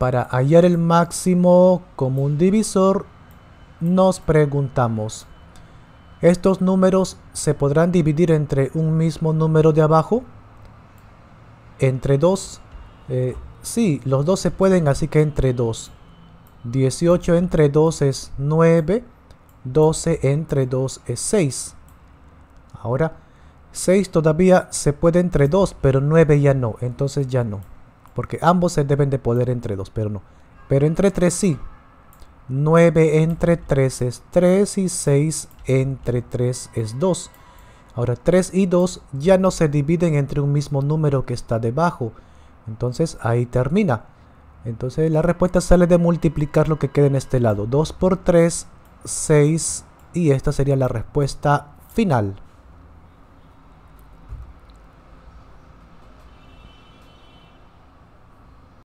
Para hallar el máximo común divisor, nos preguntamos, ¿estos números se podrán dividir entre un mismo número de abajo? ¿Entre 2, Eh, sí, los dos se pueden, así que entre 2 18 entre 2 es 9, 12 entre 2 es 6. Ahora, 6 todavía se puede entre 2, pero 9 ya no, entonces ya no. Porque ambos se deben de poder entre 2, pero no. Pero entre 3 sí. 9 entre 3 es 3 y 6 entre 3 es 2. Ahora 3 y 2 ya no se dividen entre un mismo número que está debajo. Entonces ahí termina. Entonces la respuesta sale de multiplicar lo que queda en este lado. 2 por 3, 6 y esta sería la respuesta final.